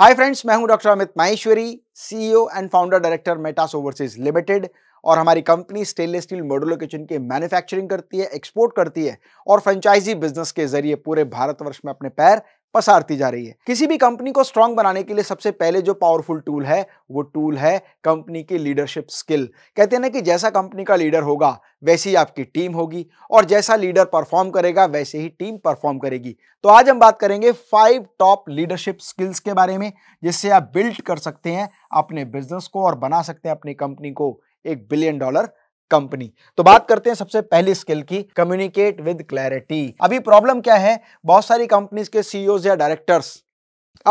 हाय friends मैं हूं doctor Amit Maheshwari CEO and founder director Metas overseas limited और हमारी company stainless steel modular kitchen की मैन्युफैक्चरिंग करती है एक्सपोर्ट करती है और फ्रेंचाइजी बिजनेस के जरिए पूरे भारतवर्ष में अपने पैर पसारती जा रही है किसी भी कंपनी को स्ट्रांग बनाने के लिए सबसे पहले जो पावरफुल टूल है वो टूल है कंपनी की लीडरशिप स्किल कहते हैं ना कि जैसा कंपनी का लीडर होगा वैसी आपकी टीम होगी और जैसा लीडर परफॉर्म करेगा वैसे ही टीम परफॉर्म करेगी तो आज हम बात करेंगे फाइव टॉप लीडरशिप स्किल्स के बारे में जिससे आप बिल्ड कर सकते हैं अपने बिजनेस को और बना सकते हैं अपनी कंपनी को एक बिलियन डॉलर कंपनी तो बात करते हैं सबसे पहली स्किल की कम्युनिकेट विद क्लैरिटी अभी प्रॉब्लम क्या है बहुत सारी कंपनीज के सीईओ e या डायरेक्टर्स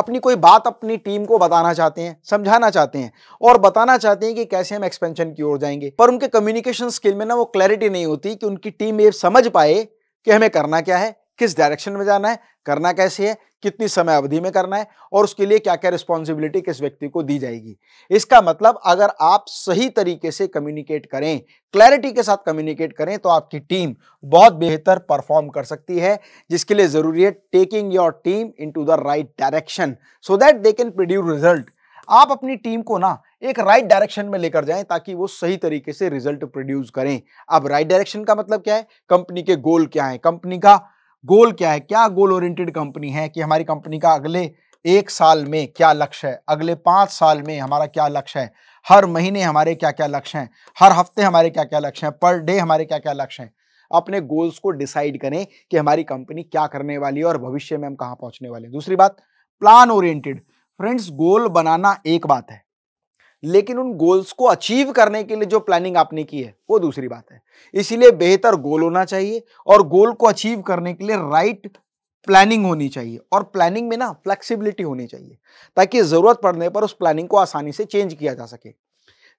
अपनी कोई बात अपनी टीम को बताना चाहते हैं समझाना चाहते हैं और बताना चाहते हैं कि कैसे हम एक्सपेंशन की ओर जाएंगे पर उनके कम्युनिकेशन स्किल में ना वो क्लैरिटी नहीं होती कि उनकी टीम ये समझ पाए कि हमें करना क्या है किस डायरेक्शन में जाना है करना कैसे है कितनी समय अवधि में करना है और उसके लिए क्या क्या रिस्पॉन्सिबिलिटी किस व्यक्ति को दी जाएगी इसका मतलब अगर आप सही तरीके से कम्युनिकेट करें क्लैरिटी के साथ कम्युनिकेट करें तो आपकी टीम बहुत बेहतर परफॉर्म कर सकती है जिसके लिए जरूरी है taking your team into the right direction so that they can produce result आप अपनी टीम को ना एक राइट right डायरेक्शन में लेकर जाएं ताकि वो सही तरीके से रिजल्ट प्रोड्यूस करें अब राइट डायरेक्शन का मतलब क्या है कंपनी के गोल क्या है कंपनी का गोल क्या है क्या गोल ओरिएंटेड कंपनी है कि हमारी कंपनी का अगले एक साल में क्या लक्ष्य है अगले पाँच साल में हमारा क्या लक्ष्य है हर महीने हमारे क्या क्या लक्ष्य हैं हर हफ्ते हमारे क्या क्या लक्ष्य हैं पर डे हमारे क्या क्या लक्ष्य हैं अपने गोल्स को डिसाइड करें कि हमारी कंपनी क्या करने वाली है और भविष्य में हम कहाँ पहुँचने वाले हैं दूसरी बात प्लान ओरिएंटेड फ्रेंड्स गोल बनाना एक बात है लेकिन उन गोल्स को अचीव करने के लिए जो प्लानिंग आपने की है वो दूसरी बात है इसीलिए बेहतर गोल होना चाहिए और गोल को अचीव करने के लिए राइट प्लानिंग होनी चाहिए और प्लानिंग में ना फ्लेक्सिबिलिटी होनी चाहिए ताकि ज़रूरत पड़ने पर उस प्लानिंग को आसानी से चेंज किया जा सके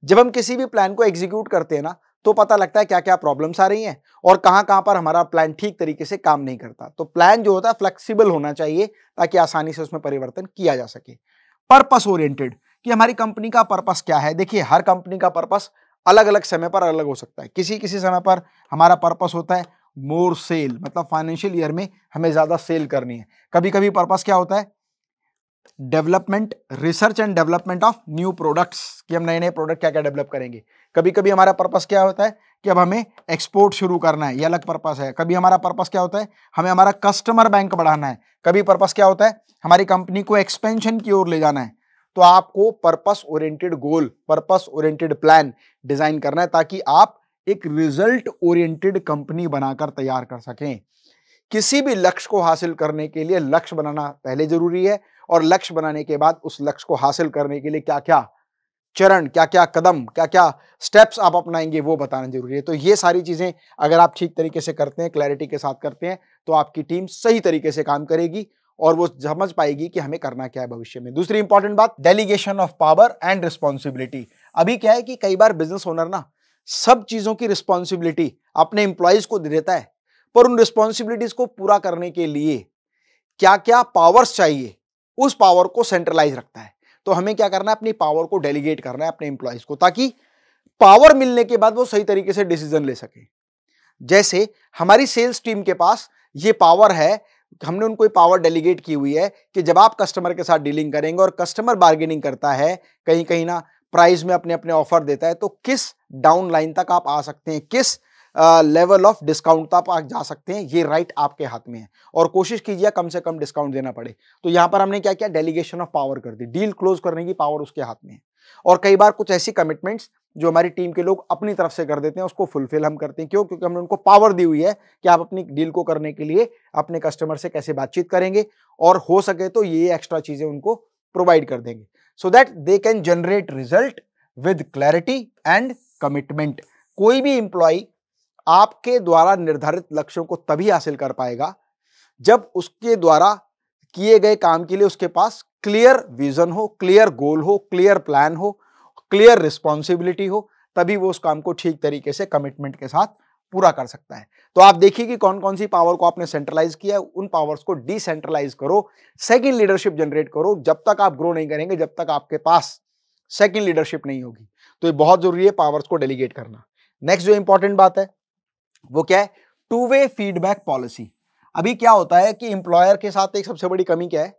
जब हम किसी भी प्लान को एग्जीक्यूट करते हैं ना तो पता लगता है क्या क्या प्रॉब्लम्स आ रही हैं और कहां कहां पर हमारा प्लान ठीक तरीके से काम नहीं करता तो प्लान जो होता है फ्लेक्सिबल होना चाहिए ताकि आसानी से उसमें परिवर्तन किया जा सके पर्पस ओरिएंटेड कि हमारी कंपनी का पर्पस क्या है देखिए हर कंपनी का पर्पस अलग अलग समय पर अलग हो सकता है किसी किसी समय पर हमारा पर्पस होता है मोर सेल मतलब फाइनेंशियल ईयर में हमें ज़्यादा सेल करनी है कभी कभी पर्पस क्या होता है development research and development of new products कि हम नए नए प्रोडक्ट क्या क्या डेवलप करेंगे कभी कभी हमारा पर्पस क्या होता है कि अब हमें एक्सपोर्ट शुरू करना है ये अलग पर्पस है कभी हमारा पर्पस क्या होता है हमें हमारा कस्टमर बैंक बढ़ाना है कभी पर्पस क्या होता है हमारी कंपनी को एक्सपेंशन की ओर ले जाना है तो आपको purpose oriented goal purpose oriented plan design करना है ताकि आप एक रिजल्ट ओरिएंटेड कंपनी बनाकर तैयार कर सकें किसी भी लक्ष्य को हासिल करने के लिए लक्ष्य बनाना पहले जरूरी है और लक्ष्य बनाने के बाद उस लक्ष्य को हासिल करने के लिए क्या क्या चरण क्या क्या कदम क्या क्या स्टेप्स आप अपनाएंगे वो बताना जरूरी है तो ये सारी चीज़ें अगर आप ठीक तरीके से करते हैं क्लैरिटी के साथ करते हैं तो आपकी टीम सही तरीके से काम करेगी और वो समझ पाएगी कि हमें करना क्या है भविष्य में दूसरी इंपॉर्टेंट बात delegation of power and responsibility अभी क्या है कि कई बार बिजनेस ओनर ना सब चीज़ों की रिस्पॉन्सिबिलिटी अपने एम्प्लॉयज़ को दे देता है पर उन रिस्पॉन्सिबिलिटीज़ को पूरा करने के लिए क्या क्या पावर्स चाहिए उस पावर को सेंट्रलाइज रखता है तो हमें क्या करना है अपनी पावर को डेलीगेट करना है अपने इंप्लॉयज को ताकि पावर मिलने के बाद वो सही तरीके से डिसीजन ले सके जैसे हमारी सेल्स टीम के पास ये पावर है हमने उनको पावर डेलीगेट की हुई है कि जब आप कस्टमर के साथ डीलिंग करेंगे और कस्टमर बार्गेनिंग करता है कहीं कहीं ना प्राइस में अपने अपने ऑफर देता है तो किस डाउन लाइन तक आप आ सकते हैं किस लेवल ऑफ डिस्काउंट तक आप जा सकते हैं ये राइट आपके हाथ में है और कोशिश कीजिए कम से कम डिस्काउंट देना पड़े तो यहाँ पर हमने क्या किया डेलीगेशन ऑफ पावर कर दी डील क्लोज करने की पावर उसके हाथ में है और कई बार कुछ ऐसी कमिटमेंट्स जो हमारी टीम के लोग अपनी तरफ से कर देते हैं उसको फुलफिल हम करते हैं क्यों क्योंकि हमने उनको पावर दी हुई है कि आप अपनी डील को करने के लिए अपने कस्टमर से कैसे बातचीत करेंगे और हो सके तो ये एक्स्ट्रा चीज़ें उनको प्रोवाइड कर देंगे so that they can generate result with clarity and commitment कोई भी इंप्लॉई आपके द्वारा निर्धारित लक्ष्यों को तभी हासिल कर पाएगा जब उसके द्वारा किए गए काम के लिए उसके पास क्लियर विजन हो क्लियर गोल हो क्लियर प्लान हो क्लियर रिस्पॉन्सिबिलिटी हो तभी वो उस काम को ठीक तरीके से कमिटमेंट के साथ पूरा कर सकता है तो आप देखिए कि कौन कौन सी पावर को आपने सेंट्रलाइज किया है उन पावर्स को डिसेंट्रलाइज करो सेकंड लीडरशिप जनरेट करो जब तक आप ग्रो नहीं करेंगे जब तक आपके पास सेकंड लीडरशिप नहीं होगी तो ये बहुत जरूरी है पावर्स को डेलीगेट करना नेक्स्ट जो इंपॉर्टेंट बात है वो क्या है टू वे फीडबैक पॉलिसी अभी क्या होता है कि इंप्लॉयर के साथ एक सबसे बड़ी कमी क्या है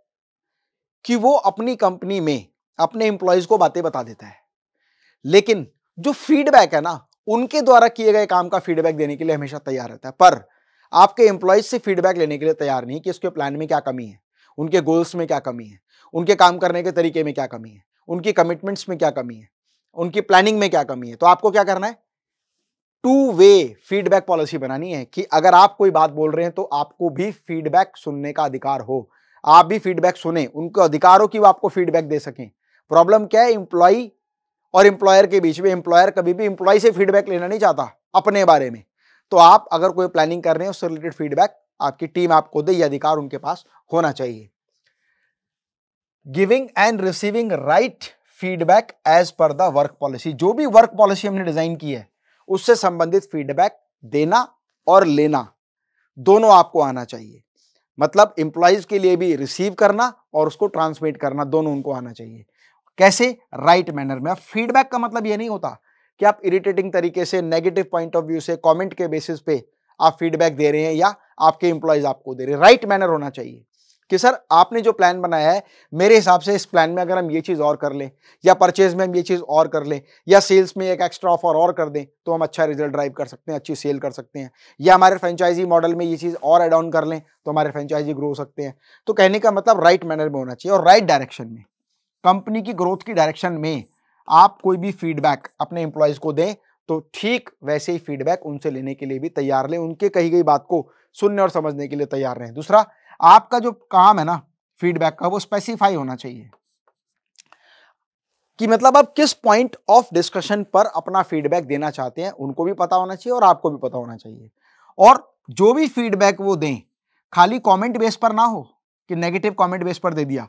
कि वो अपनी कंपनी में अपने इंप्लॉयज को बातें बता देता है लेकिन जो फीडबैक है ना उनके द्वारा किए गए काम का फीडबैक देने के लिए हमेशा तैयार रहता है पर आपके एम्प्लॉयज से फीडबैक लेने के लिए तैयार नहीं कि उसके प्लान में क्या कमी है उनके गोल्स में क्या कमी है उनके काम करने के तरीके में क्या कमी है उनकी कमिटमेंट्स में क्या कमी है उनकी प्लानिंग में क्या कमी है तो आपको क्या करना है टू वे फीडबैक पॉलिसी बनानी है कि अगर आप कोई बात बोल रहे हैं तो आपको भी फीडबैक सुनने का अधिकार हो आप भी फीडबैक सुने उनको अधिकार हो कि वो आपको फीडबैक दे सकें प्रॉब्लम क्या है इंप्लॉई और इंप्लॉयर के बीच में इंप्लॉयर कभी भी इंप्लॉय से फीडबैक लेना नहीं चाहता अपने बारे में तो आप अगर कोई प्लानिंग कर रहे हैं उससे रिलेटेड फीडबैक आपकी टीम आपको दे ये अधिकार उनके पास होना चाहिए giving and receiving right feedback as per the work policy जो भी वर्क पॉलिसी हमने डिजाइन की है उससे संबंधित फीडबैक देना और लेना दोनों आपको आना चाहिए मतलब एम्प्लॉयज के लिए भी रिसीव करना और उसको ट्रांसमिट करना दोनों उनको आना चाहिए कैसे राइट right मैनर में फीडबैक का मतलब यह नहीं होता कि आप इरिटेटिंग तरीके से नेगेटिव पॉइंट ऑफ व्यू से कमेंट के बेसिस पे आप फीडबैक दे रहे हैं या आपके इंप्लॉयज आपको दे रहे हैं राइट मैनर होना चाहिए कि सर आपने जो प्लान बनाया है मेरे हिसाब से इस प्लान में अगर हम ये चीज़ और कर लें या परचेज में हम ये चीज़ और कर लें या सेल्स में एक एक्स्ट्रा ऑफर और कर दें तो हम अच्छा रिजल्ट ड्राइव कर सकते हैं अच्छी सेल कर सकते हैं या हमारे फ्रेंचाइजी मॉडल में ये चीज़ और एड ऑन कर लें तो हमारे फ्रेंचाइजी ग्रो हो सकते हैं तो कहने का मतलब राइट मैनर में होना चाहिए और राइट डायरेक्शन में कंपनी की ग्रोथ की डायरेक्शन में आप कोई भी फीडबैक अपने एम्प्लॉयज़ को दें तो ठीक वैसे ही फीडबैक उनसे लेने के लिए भी तैयार लें उनके कही गई बात को सुनने और समझने के लिए तैयार रहें दूसरा आपका जो काम है ना फीडबैक का वो स्पेसिफाई होना चाहिए कि मतलब आप किस पॉइंट ऑफ डिस्कशन पर अपना फीडबैक देना चाहते हैं उनको भी पता होना चाहिए और आपको भी पता होना चाहिए और जो भी फीडबैक वो दें खाली कमेंट बेस पर ना हो कि नेगेटिव कमेंट बेस पर दे दिया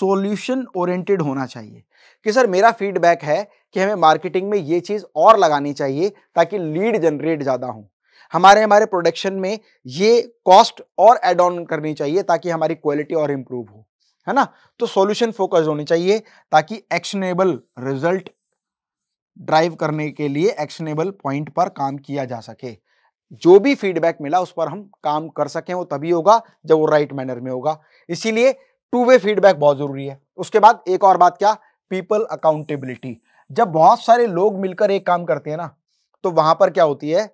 सॉल्यूशन ओरिएंटेड होना चाहिए कि सर मेरा फीडबैक है कि हमें मार्केटिंग में ये चीज़ और लगानी चाहिए ताकि लीड जनरेट ज़्यादा हो हमारे हमारे प्रोडक्शन में ये कॉस्ट और एड ऑन करनी चाहिए ताकि हमारी क्वालिटी और इम्प्रूव हो है ना तो सॉल्यूशन फोकस होनी चाहिए ताकि एक्शनेबल रिजल्ट ड्राइव करने के लिए एक्शनेबल पॉइंट पर काम किया जा सके जो भी फीडबैक मिला उस पर हम काम कर सकें वो तभी होगा जब वो राइट मैनर में होगा इसीलिए टू वे फीडबैक बहुत जरूरी है उसके बाद एक और बात क्या पीपल अकाउंटेबिलिटी जब बहुत सारे लोग मिलकर एक काम करते हैं ना तो वहां पर क्या होती है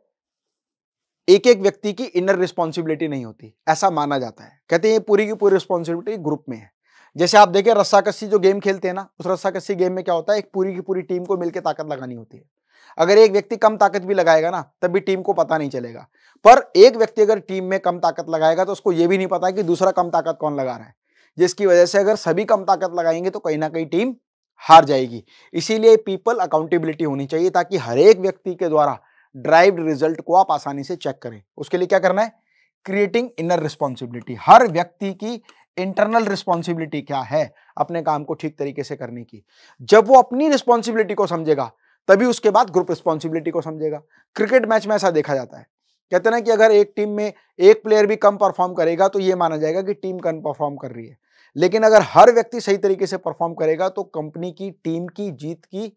एक एक व्यक्ति की इनर रिस्पॉन्सिबिलिटी नहीं होती ऐसा माना जाता है कहते हैं पूरी की पूरी रिस्पॉन्सिबिलिटी ग्रुप में है जैसे आप देखें रस्साकस्सी जो गेम खेलते हैं ना उस रस्साकस्सी गेम में क्या होता है एक पूरी की पूरी टीम को मिलकर ताकत लगानी होती है अगर एक व्यक्ति कम ताकत भी लगाएगा ना तब भी टीम को पता नहीं चलेगा पर एक व्यक्ति अगर टीम में कम ताकत लगाएगा तो उसको यह भी नहीं पता कि दूसरा कम ताकत कौन लगा रहा है जिसकी वजह से अगर सभी कम ताकत लगाएंगे तो कहीं ना कहीं टीम हार जाएगी इसीलिए पीपल अकाउंटेबिलिटी होनी चाहिए ताकि हर एक व्यक्ति के द्वारा ड्राइव रिजल्ट को आप आसानी से चेक करें उसके लिए क्या करना है क्रिएटिंग इनर रिस्पॉन्सिबिलिटी हर व्यक्ति की इंटरनल रिस्पॉन्सिबिलिटी क्या है अपने काम को ठीक तरीके से करने की जब वो अपनी रिस्पॉन्सिबिलिटी को समझेगा तभी उसके बाद ग्रुप रिस्पॉन्सिबिलिटी को समझेगा क्रिकेट मैच में ऐसा देखा जाता है कहते ना कि अगर एक टीम में एक प्लेयर भी कम परफॉर्म करेगा तो ये माना जाएगा कि टीम कम परफॉर्म कर रही है लेकिन अगर हर व्यक्ति सही तरीके से परफॉर्म करेगा तो कंपनी की टीम की जीत की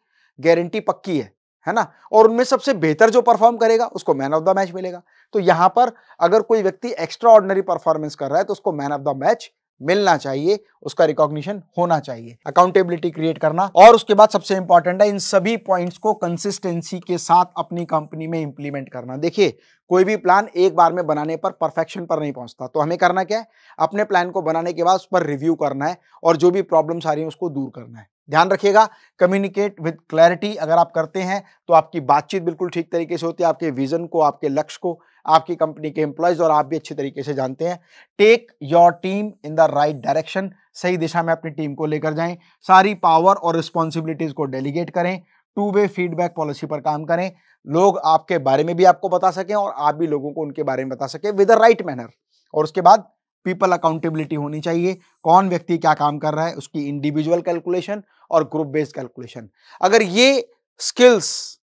गारंटी पक्की है है ना और उनमें सबसे बेहतर जो परफॉर्म करेगा उसको मैन ऑफ द मैच मिलेगा तो यहां पर अगर कोई व्यक्ति एक्स्ट्रा ऑर्डनरी परफॉर्मेंस कर रहा है तो उसको मैन ऑफ द मैच मिलना चाहिए उसका रिकॉग्निशन होना चाहिए अकाउंटेबिलिटी क्रिएट करना और उसके बाद सबसे इंपॉर्टेंट है इन सभी पॉइंट्स को कंसिस्टेंसी के साथ अपनी कंपनी में इंप्लीमेंट करना देखिए कोई भी प्लान एक बार में बनाने पर परफेक्शन पर नहीं पहुंचता तो हमें करना क्या है अपने प्लान को बनाने के बाद उस पर रिव्यू करना है और जो भी प्रॉब्लम्स आ रही है उसको दूर करना है ध्यान रखिएगा कम्युनिकेट विद क्लैरिटी अगर आप करते हैं तो आपकी बातचीत बिल्कुल ठीक तरीके से होती है आपके विजन को आपके लक्ष्य को आपकी कंपनी के एम्प्लॉयज और आप भी अच्छे तरीके से जानते हैं take your team in the right direction सही दिशा में अपनी टीम को लेकर जाएं सारी पावर और रिस्पॉन्सिबिलिटीज को डेलीगेट करें टू वे फीडबैक पॉलिसी पर काम करें लोग आपके बारे में भी आपको बता सकें और आप भी लोगों को उनके बारे में बता सकें विद द राइट मैनर और उसके बाद पीपल अकाउंटेबिलिटी होनी चाहिए कौन व्यक्ति क्या काम कर रहा है उसकी इंडिविजुअल कैलकुलेशन और ग्रुप बेस्ड कैलकुलेशन अगर ये स्किल्स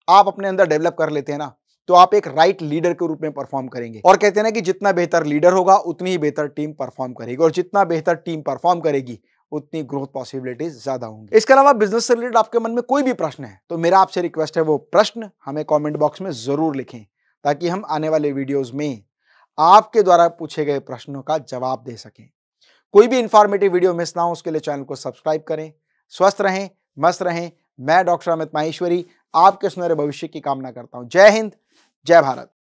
आप अपने अंदर डेवलप कर लेते हैं ना तो आप एक राइट लीडर के रूप में परफॉर्म करेंगे और कहते हैं ना कि जितना बेहतर लीडर होगा उतनी ही बेहतर टीम परफॉर्म करेगी और जितना बेहतर टीम परफॉर्म करेगी उतनी ग्रोथ पॉसिबिलिटीज ज्यादा होंगी इसके अलावा बिजनेस से रिलेटेड आपके मन में कोई भी प्रश्न है तो मेरा आपसे रिक्वेस्ट है वो प्रश्न हमें कॉमेंट बॉक्स में जरूर लिखें ताकि हम आने वाले वीडियोज में आपके द्वारा पूछे गए प्रश्नों का जवाब दे सकें कोई भी इंफॉर्मेटिव वीडियो मिस ना हो उसके लिए चैनल को सब्सक्राइब करें स्वस्थ रहें मस्त रहें मैं डॉक्टर अमित माहेश्वरी आपके सुनहरे भविष्य की कामना करता हूं जय हिंद जय भारत